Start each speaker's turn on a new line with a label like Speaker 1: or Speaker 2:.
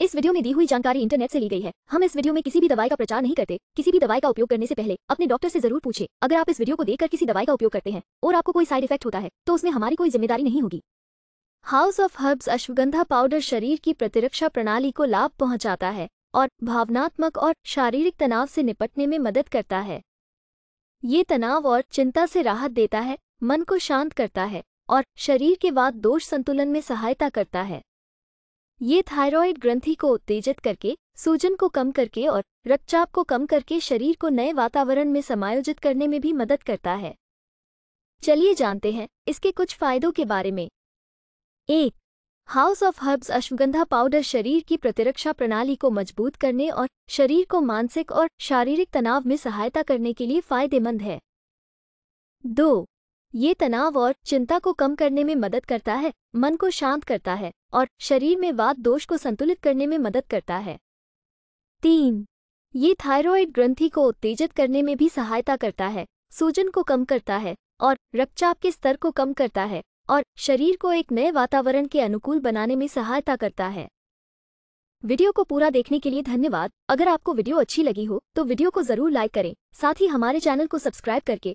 Speaker 1: इस वीडियो में दी हुई जानकारी इंटरनेट से ली गई है हम इस वीडियो में किसी भी दवाई का प्रचार नहीं करते किसी भी दवाई का उपयोग करने से पहले अपने डॉक्टर से जरूर पूछे अगर आप इस वीडियो को देखकर किसी दवाई का उपयोग करते हैं और आपको कोई साइड इफेक्ट होता है तो उसमें हमारी कोई जिम्मेदारी नहीं होगी House of Herbs ashwagandha powder शरीर की प्रतिरक्षा प्रणाली को लाभ पहुंचाता है और भावनात्मक और शारीरिक तनाव से निपटने में मदद करता है ये तनाव और चिंता से राहत देता है मन को शांत करता है और शरीर के बाद दोष संतुलन में सहायता करता है ये थायरॉयड ग्रंथि को उत्तेजित करके सूजन को कम करके और रक्तचाप को कम करके शरीर को नए वातावरण में समायोजित करने में भी मदद करता है चलिए जानते हैं इसके कुछ फायदों के बारे में एक House of Herbs ashwagandha powder शरीर की प्रतिरक्षा प्रणाली को मजबूत करने और शरीर को मानसिक और शारीरिक तनाव में सहायता करने के लिए फायदेमंद है दो ये तनाव और चिंता को कम करने में मदद करता है मन को शांत करता है और शरीर में वाद दोष को संतुलित करने में मदद करता है तीन ये थायरॉयड ग्रंथि को उत्तेजित करने में भी सहायता करता है सूजन को कम करता है और रक्तचाप के स्तर को कम करता है और शरीर को एक नए वातावरण के अनुकूल बनाने में सहायता करता है वीडियो को पूरा देखने के लिए धन्यवाद अगर आपको वीडियो अच्छी लगी हो तो वीडियो को जरूर लाइक करें साथ ही हमारे चैनल को सब्सक्राइब करके